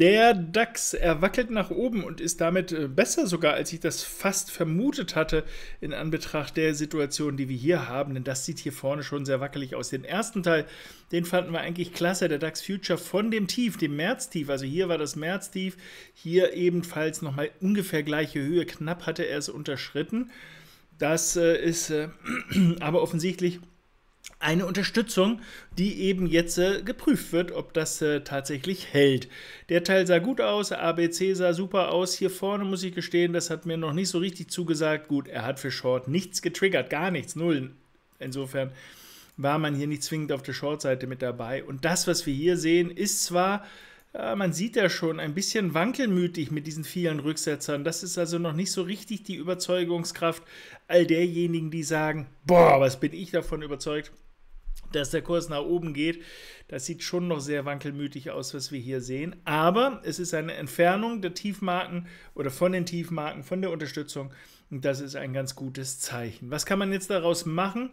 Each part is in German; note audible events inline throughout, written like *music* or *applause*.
Der DAX, er wackelt nach oben und ist damit äh, besser sogar, als ich das fast vermutet hatte, in Anbetracht der Situation, die wir hier haben. Denn das sieht hier vorne schon sehr wackelig aus. Den ersten Teil, den fanden wir eigentlich klasse. Der DAX Future von dem Tief, dem Märztief. Also hier war das Märztief, hier ebenfalls nochmal ungefähr gleiche Höhe. Knapp hatte er es unterschritten. Das äh, ist äh, *clears throat* aber offensichtlich eine Unterstützung, die eben jetzt äh, geprüft wird, ob das äh, tatsächlich hält. Der Teil sah gut aus, ABC sah super aus. Hier vorne muss ich gestehen, das hat mir noch nicht so richtig zugesagt. Gut, er hat für Short nichts getriggert, gar nichts, null. Insofern war man hier nicht zwingend auf der Short-Seite mit dabei. Und das, was wir hier sehen, ist zwar man sieht ja schon, ein bisschen wankelmütig mit diesen vielen Rücksetzern. Das ist also noch nicht so richtig die Überzeugungskraft all derjenigen, die sagen, boah, was bin ich davon überzeugt, dass der Kurs nach oben geht. Das sieht schon noch sehr wankelmütig aus, was wir hier sehen. Aber es ist eine Entfernung der Tiefmarken oder von den Tiefmarken, von der Unterstützung. Und das ist ein ganz gutes Zeichen. Was kann man jetzt daraus machen?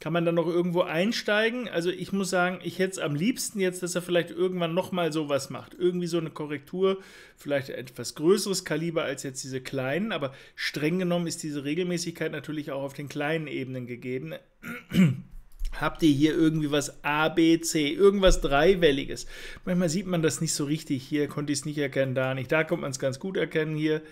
Kann man dann noch irgendwo einsteigen? Also ich muss sagen, ich hätte es am liebsten jetzt, dass er vielleicht irgendwann nochmal sowas macht. Irgendwie so eine Korrektur, vielleicht etwas größeres Kaliber als jetzt diese kleinen. Aber streng genommen ist diese Regelmäßigkeit natürlich auch auf den kleinen Ebenen gegeben habt ihr hier irgendwie was A, B, C, irgendwas Dreiwelliges. Manchmal sieht man das nicht so richtig. Hier konnte ich es nicht erkennen, da nicht. Da konnte man es ganz gut erkennen hier.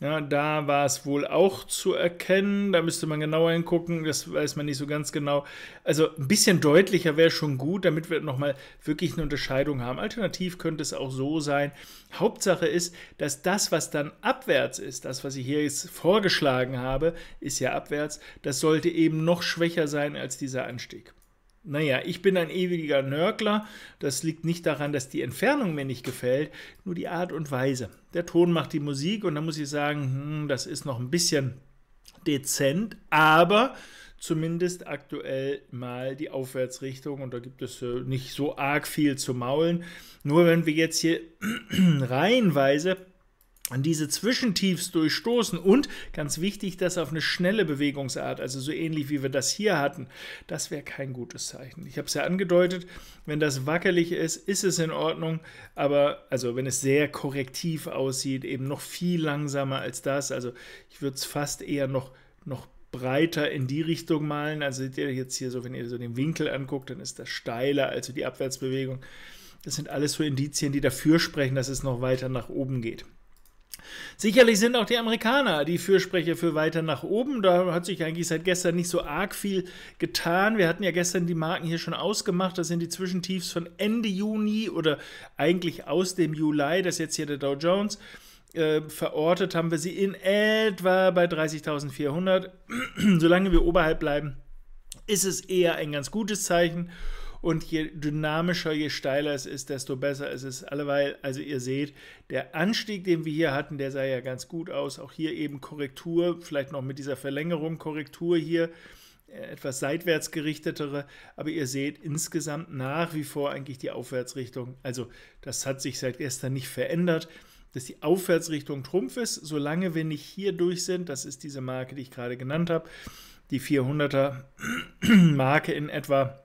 Ja, da war es wohl auch zu erkennen. Da müsste man genauer hingucken. Das weiß man nicht so ganz genau. Also ein bisschen deutlicher wäre schon gut, damit wir nochmal wirklich eine Unterscheidung haben. Alternativ könnte es auch so sein. Hauptsache ist, dass das, was dann abwärts ist, das, was ich hier jetzt vorgeschlagen habe, ist ja abwärts, das sollte eben noch schwächer sein als dieser Anstieg. Naja, ich bin ein ewiger Nörgler. Das liegt nicht daran, dass die Entfernung mir nicht gefällt, nur die Art und Weise. Der Ton macht die Musik und da muss ich sagen, hm, das ist noch ein bisschen dezent, aber zumindest aktuell mal die Aufwärtsrichtung und da gibt es äh, nicht so arg viel zu maulen. Nur wenn wir jetzt hier *clears throat* reihenweise diese Zwischentiefs durchstoßen und ganz wichtig, das auf eine schnelle Bewegungsart, also so ähnlich wie wir das hier hatten, das wäre kein gutes Zeichen. Ich habe es ja angedeutet, wenn das wackelig ist, ist es in Ordnung, aber also wenn es sehr korrektiv aussieht, eben noch viel langsamer als das, also ich würde es fast eher noch, noch breiter in die Richtung malen, also seht ihr jetzt hier so, wenn ihr so den Winkel anguckt, dann ist das steiler, also die Abwärtsbewegung. Das sind alles so Indizien, die dafür sprechen, dass es noch weiter nach oben geht. Sicherlich sind auch die Amerikaner die Fürsprecher für weiter nach oben. Da hat sich eigentlich seit gestern nicht so arg viel getan. Wir hatten ja gestern die Marken hier schon ausgemacht. Das sind die Zwischentiefs von Ende Juni oder eigentlich aus dem Juli. Das ist jetzt hier der Dow Jones. Äh, verortet haben wir sie in etwa bei 30.400. *clears throat* Solange wir oberhalb bleiben, ist es eher ein ganz gutes Zeichen. Und je dynamischer, je steiler es ist, desto besser ist es. Alleweil, also ihr seht, der Anstieg, den wir hier hatten, der sah ja ganz gut aus. Auch hier eben Korrektur, vielleicht noch mit dieser Verlängerung Korrektur hier äh, etwas seitwärts gerichtetere, aber ihr seht insgesamt nach wie vor eigentlich die Aufwärtsrichtung. Also das hat sich seit gestern nicht verändert, dass die Aufwärtsrichtung Trumpf ist, solange wir nicht hier durch sind, das ist diese Marke, die ich gerade genannt habe, die 400er *clears throat* Marke in etwa,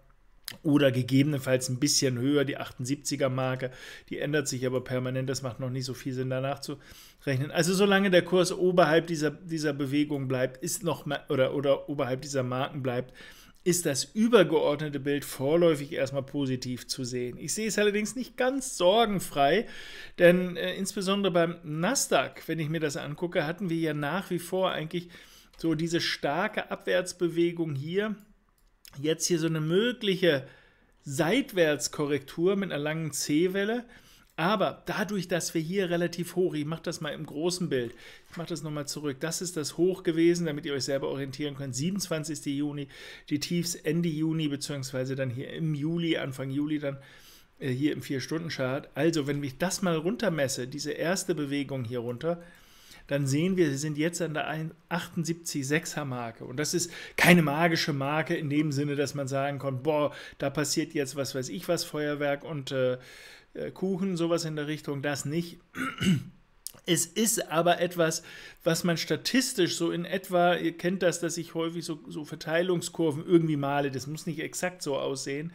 oder gegebenenfalls ein bisschen höher, die 78er Marke. Die ändert sich aber permanent, das macht noch nicht so viel Sinn, danach zu rechnen. Also solange der Kurs oberhalb dieser, dieser Bewegung bleibt, ist noch oder, oder oberhalb dieser Marken bleibt, ist das übergeordnete Bild vorläufig erstmal positiv zu sehen. Ich sehe es allerdings nicht ganz sorgenfrei, denn äh, insbesondere beim Nasdaq, wenn ich mir das angucke, hatten wir ja nach wie vor eigentlich so diese starke Abwärtsbewegung hier jetzt hier so eine mögliche Seitwärtskorrektur mit einer langen C-Welle. Aber dadurch, dass wir hier relativ hoch, ich mache das mal im großen Bild, ich mache das nochmal zurück, das ist das Hoch gewesen, damit ihr euch selber orientieren könnt, 27. Juni, die Tiefs Ende Juni, beziehungsweise dann hier im Juli, Anfang Juli dann äh, hier im 4-Stunden-Chart. Also, wenn ich das mal runtermesse, diese erste Bewegung hier runter, dann sehen wir, sie sind jetzt an der 78,6er Marke. Und das ist keine magische Marke in dem Sinne, dass man sagen kann, boah, da passiert jetzt was weiß ich was, Feuerwerk und äh, äh Kuchen, sowas in der Richtung, das nicht. *clears throat* Es ist aber etwas, was man statistisch so in etwa, ihr kennt das, dass ich häufig so, so, Verteilungskurven irgendwie male, das muss nicht exakt so aussehen,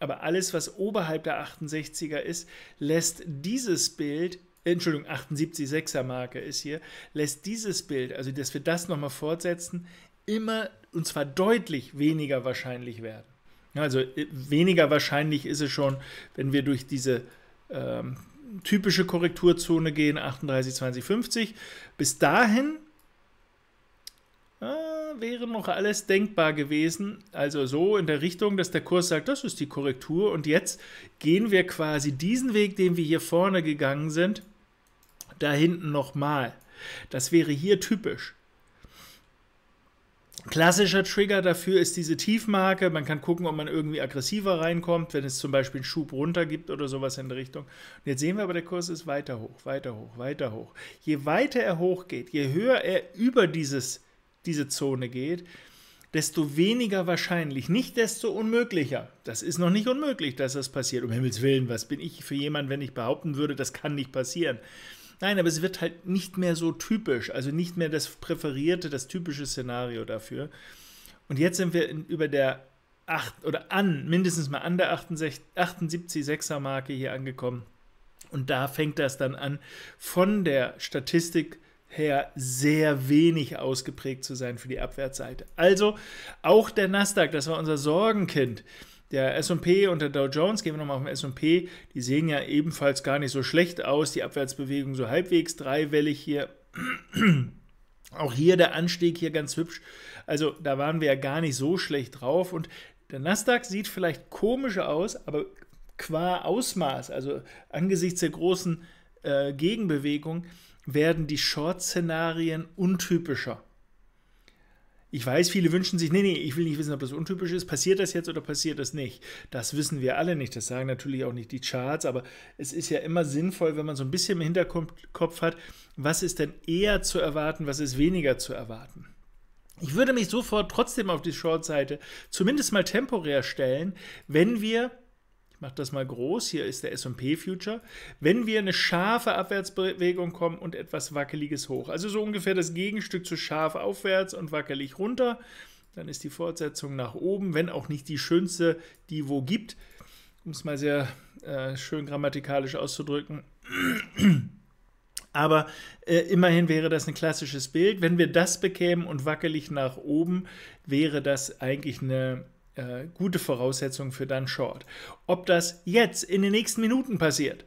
aber alles, was oberhalb der 68er ist, lässt dieses Bild Entschuldigung, 78,6er Marke ist hier, lässt dieses Bild, also dass wir das nochmal fortsetzen, immer und zwar deutlich weniger wahrscheinlich werden. Also äh, weniger wahrscheinlich ist es schon, wenn wir durch diese ähm, typische Korrekturzone gehen, 38, 20, 50. Bis dahin äh, wäre noch alles denkbar gewesen. Also so in der Richtung, dass der Kurs sagt, das ist die Korrektur. Und jetzt gehen wir quasi diesen Weg, den wir hier vorne gegangen sind, da hinten nochmal. Das wäre hier typisch. Klassischer Trigger dafür ist diese Tiefmarke. Man kann gucken, ob man irgendwie aggressiver reinkommt, wenn es zum Beispiel einen Schub runter gibt oder sowas in der Richtung. Und jetzt sehen wir aber, der Kurs ist weiter hoch, weiter hoch, weiter hoch. Je weiter er hochgeht, je höher er über dieses, diese Zone geht, desto weniger wahrscheinlich, nicht desto unmöglicher. Das ist noch nicht unmöglich, dass das passiert. Um Himmels Willen, was bin ich für jemand, wenn ich behaupten würde, das kann nicht passieren. Nein, aber es wird halt nicht mehr so typisch, also nicht mehr das präferierte, das typische Szenario dafür. Und jetzt sind wir in, über der 8 oder an, mindestens mal an der 68, 78 6er Marke hier angekommen. Und da fängt das dann an, von der Statistik her sehr wenig ausgeprägt zu sein für die Abwärtsseite. Also auch der Nasdaq, das war unser Sorgenkind, der SP und der Dow Jones, gehen wir nochmal auf den SP, die sehen ja ebenfalls gar nicht so schlecht aus. Die Abwärtsbewegung so halbwegs dreiwellig hier. *clears throat* Auch hier der Anstieg hier ganz hübsch. Also da waren wir ja gar nicht so schlecht drauf. Und der Nasdaq sieht vielleicht komischer aus, aber qua Ausmaß, also angesichts der großen äh, Gegenbewegung, werden die Short-Szenarien untypischer. Ich weiß, viele wünschen sich, nee, nee, ich will nicht wissen, ob das untypisch ist. Passiert das jetzt oder passiert das nicht? Das wissen wir alle nicht. Das sagen natürlich auch nicht die Charts, aber es ist ja immer sinnvoll, wenn man so ein bisschen im Hinterkopf hat, was ist denn eher zu erwarten, was ist weniger zu erwarten. Ich würde mich sofort trotzdem auf die Short-Seite zumindest mal temporär stellen, wenn wir ich mache das mal groß. Hier ist der S&P Future. Wenn wir eine scharfe Abwärtsbewegung kommen und etwas wackeliges hoch, also so ungefähr das Gegenstück zu scharf aufwärts und wackelig runter, dann ist die Fortsetzung nach oben, wenn auch nicht die schönste, die wo gibt. Um es mal sehr äh, schön grammatikalisch auszudrücken. Aber äh, immerhin wäre das ein klassisches Bild. Wenn wir das bekämen und wackelig nach oben, wäre das eigentlich eine äh, gute Voraussetzung für deinen Short. Ob das jetzt in den nächsten Minuten passiert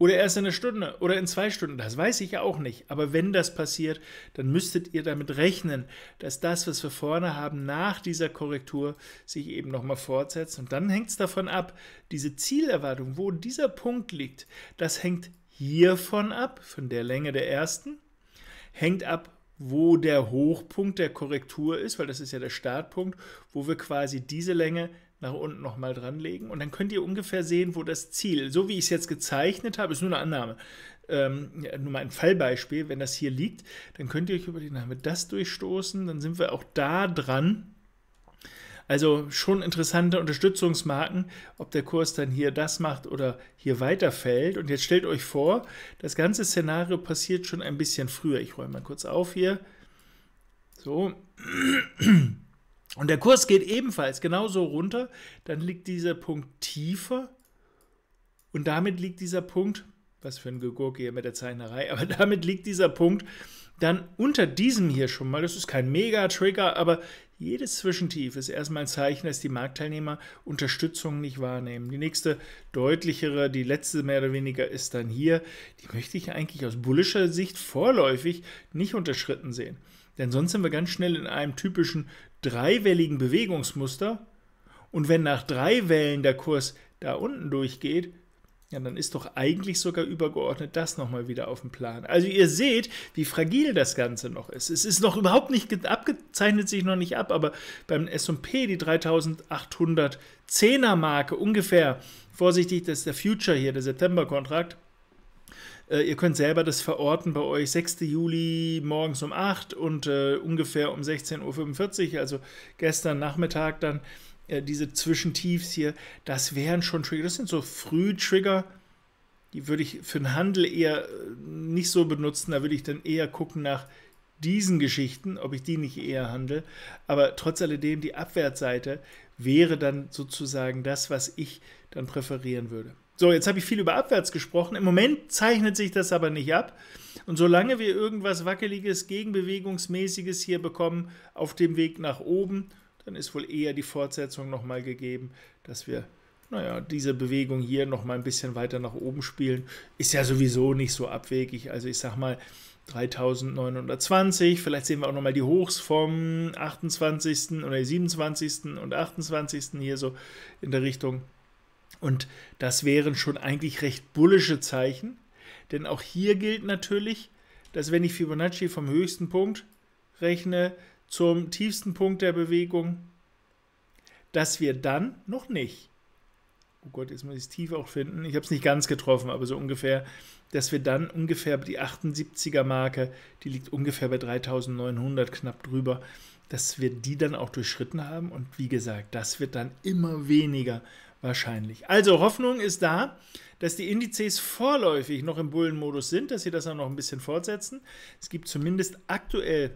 oder erst in einer Stunde oder in zwei Stunden, das weiß ich ja auch nicht. Aber wenn das passiert, dann müsstet ihr damit rechnen, dass das, was wir vorne haben, nach dieser Korrektur sich eben nochmal fortsetzt. Und dann hängt es davon ab, diese Zielerwartung, wo dieser Punkt liegt, das hängt hiervon ab, von der Länge der ersten, hängt ab wo der Hochpunkt der Korrektur ist, weil das ist ja der Startpunkt, wo wir quasi diese Länge nach unten nochmal dranlegen. Und dann könnt ihr ungefähr sehen, wo das Ziel, so wie ich es jetzt gezeichnet habe, ist nur eine Annahme, ähm, ja, nur mal ein Fallbeispiel, wenn das hier liegt, dann könnt ihr euch überlegen, haben wir das durchstoßen, dann sind wir auch da dran also schon interessante Unterstützungsmarken, ob der Kurs dann hier das macht oder hier weiterfällt. Und jetzt stellt euch vor, das ganze Szenario passiert schon ein bisschen früher. Ich räume mal kurz auf hier. So. Und der Kurs geht ebenfalls genauso runter. Dann liegt dieser Punkt tiefer. Und damit liegt dieser Punkt, was für ein Gegurke hier mit der Zeichnerei, aber *laughs* damit liegt dieser Punkt dann unter diesem hier schon mal. Das ist kein Mega-Trigger, aber jedes Zwischentief ist erstmal ein Zeichen, dass die Marktteilnehmer Unterstützung nicht wahrnehmen. Die nächste deutlichere, die letzte mehr oder weniger ist dann hier. Die möchte ich eigentlich aus bullischer Sicht vorläufig nicht unterschritten sehen. Denn sonst sind wir ganz schnell in einem typischen dreiwelligen Bewegungsmuster. Und wenn nach drei Wellen der Kurs da unten durchgeht, ja, dann ist doch eigentlich sogar übergeordnet das nochmal wieder auf dem Plan. Also ihr seht, wie fragil das Ganze noch ist. Es ist noch überhaupt nicht abgezeichnet, sich noch nicht ab, aber beim S&P die 3810er Marke ungefähr, vorsichtig, das ist der Future hier, der September-Kontrakt, äh, ihr könnt selber das verorten bei euch. 6. Juli morgens um 8 und äh, ungefähr um 16.45 Uhr, also gestern Nachmittag dann äh, diese Zwischentiefs hier, das wären schon Trigger. Das sind so Früh-Trigger, die würde ich für den Handel eher äh, nicht so benutzen. Da würde ich dann eher gucken nach diesen Geschichten, ob ich die nicht eher handle. Aber trotz alledem, die Abwärtsseite wäre dann sozusagen das, was ich dann präferieren würde. So, jetzt habe ich viel über abwärts gesprochen. Im Moment zeichnet sich das aber nicht ab. Und solange wir irgendwas Wackeliges, Gegenbewegungsmäßiges hier bekommen auf dem Weg nach oben, dann ist wohl eher die Fortsetzung nochmal gegeben, dass wir, naja, diese Bewegung hier nochmal ein bisschen weiter nach oben spielen. Ist ja sowieso nicht so abwegig. Also ich sag mal, 3920, vielleicht sehen wir auch nochmal die Hochs vom 28. oder 27. und 28. hier so in der Richtung. Und das wären schon eigentlich recht bullische Zeichen, denn auch hier gilt natürlich, dass wenn ich Fibonacci vom höchsten Punkt rechne, zum tiefsten Punkt der Bewegung, dass wir dann noch nicht, oh Gott, jetzt muss ich es tief auch finden, ich habe es nicht ganz getroffen, aber so ungefähr, dass wir dann ungefähr die 78er Marke, die liegt ungefähr bei 3900 knapp drüber, dass wir die dann auch durchschritten haben und wie gesagt, das wird dann immer weniger wahrscheinlich. Also Hoffnung ist da, dass die Indizes vorläufig noch im Bullenmodus sind, dass sie das dann noch ein bisschen fortsetzen. Es gibt zumindest aktuell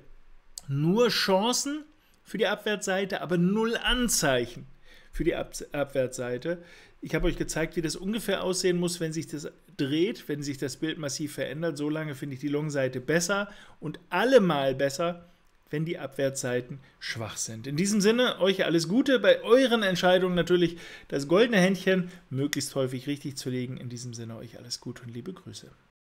nur Chancen für die Abwärtsseite, aber null Anzeichen für die Ab Abwärtsseite. Ich habe euch gezeigt, wie das ungefähr aussehen muss, wenn sich das dreht, wenn sich das Bild massiv verändert. So lange finde ich die Long-Seite besser und allemal besser, wenn die Abwärtsseiten schwach sind. In diesem Sinne, euch alles Gute. Bei euren Entscheidungen natürlich das goldene Händchen möglichst häufig richtig zu legen. In diesem Sinne, euch alles Gute und liebe Grüße.